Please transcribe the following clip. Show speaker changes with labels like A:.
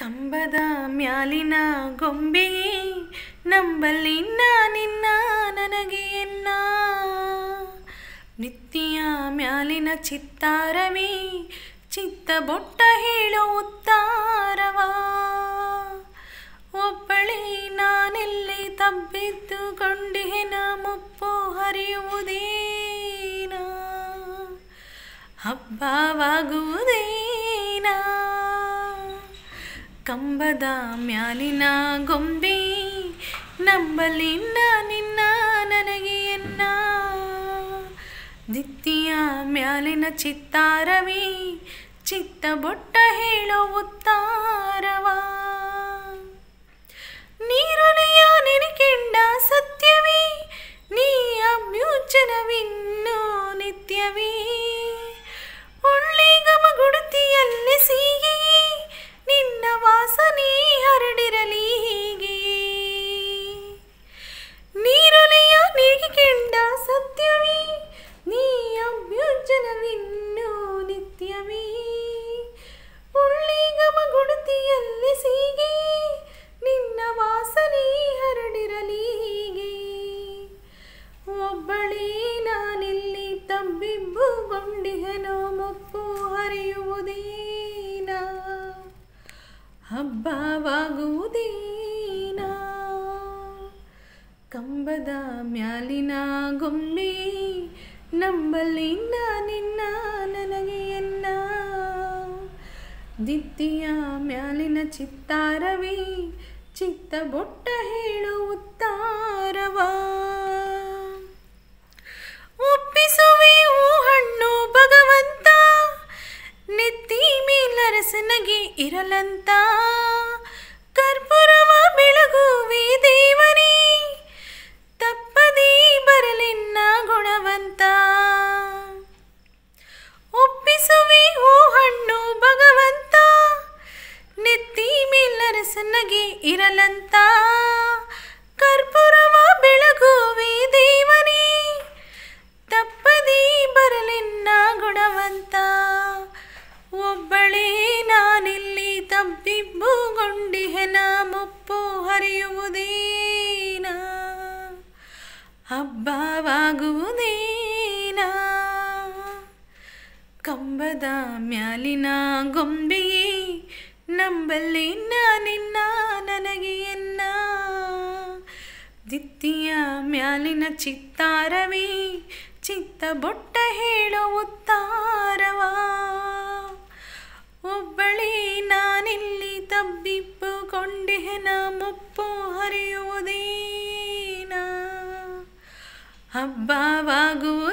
A: ಕಂಬದ ಮ್ಯಾಲಿನ ಗೊಂಬೆ ನಂಬಲ್ಲಿ ನಿನ್ನ ನನಗೆ ಎನ್ನ ನಿತ್ಯ ಮ್ಯಾಲಿನ ಚಿತ್ತಾರವೇ ಚಿತ್ತ ಬೊಟ್ಟ ಹೇಳೋ ಉತ್ತಾರವಾ ಒಬ್ಬಳಿ ನಾನೆಲ್ಲಿ ತಬ್ಬಿದ್ದುಕೊಂಡಿನ ಮುಪ್ಪು ಹರಿಯುವುದೇನ ಹಬ್ಬವಾಗುವುದೇ ಕಂಬದ ಮ್ಯಾಲಿನ ಗೊಂಬೆ ನಂಬಲಿನ್ನ ನಿನ್ನ ನನಗೆಯನ್ನ ದಿತ್ತಿಯ ಮ್ಯಾಲಿನ ಚಿತ್ತಾರವೇ ಚಿತ್ತ ಬೊಟ್ಟ ಹೇಳೋ ಉತ್ತಾರವ ನೀರುನೆಯ ನಿನಕೆಂಡ ಸತ್ಯವೇ ನೀ ಅಭ್ಯೂಚನವಿನ್ನೋ ನಿತ್ಯವೇ ಕಂಬದ ಮ್ಯಾಲಿನ ಗೊಮ್ಮೆ ನಂಬಲ್ಲಿನ ನಿನ್ನ ಎನ್ನ ದಿತ್ತಿಯ ಮ್ಯಾಲಿನ ಚಿತ್ತಾರವಿ ಚಿತ್ತ ಬೊಟ್ಟ ಹೇಳುತ್ತಾರವ ಒಪ್ಪಿಸುವೆ ಹಣ್ಣು ಭಗವಂತ ನೆತ್ತಿ ಮೇಲರಸನಗೆ ಇರಲಂತ ರಘುವೇ ದೇವನೇ ತಪ್ಪದೇ ಬರಲಿನ್ನ ಗುಣವಂತ ಒಪ್ಪಿಸುವೆ ಓ ಹಣ್ಣು ಭಗವಂತ ನೆತ್ತಿ ಮೇಲರಸನಗೆ ಇರಲಂತ ಕರ್ಪೂರವ ಬೆಳಗುವೆ ದೇವನೇ ತಪ್ಪದೇ ಬರಲಿನ್ನ ಗುಣವಂತ ಒಬ್ಬಳೇ ನಾನಿಲ್ಲಿ ತಬ್ಬಿಬ್ಬುಗೊಂಡೆ ಮರೆಯುವುದೇನ ಹಬ್ಬವಾಗುವುದೇನ ಕಂಬದ ಮ್ಯಾಲಿನ ಗೊಂಬೆಯೇ ನಂಬಲ್ಲಿ ನಿನ್ನ ಎನ್ನ ದಿತ್ತಿಯ ಮ್ಯಾಲಿನ ಚಿತ್ತಾರವೇ ಚಿತ್ತ ಬೊಟ್ಟ ಹೇಳುವುದು ಕಂಡೆಹೆನ ಮುಪ್ಪು ಹರಿಯುವುದೇನ ಹಬ್ಬವಾಗುವ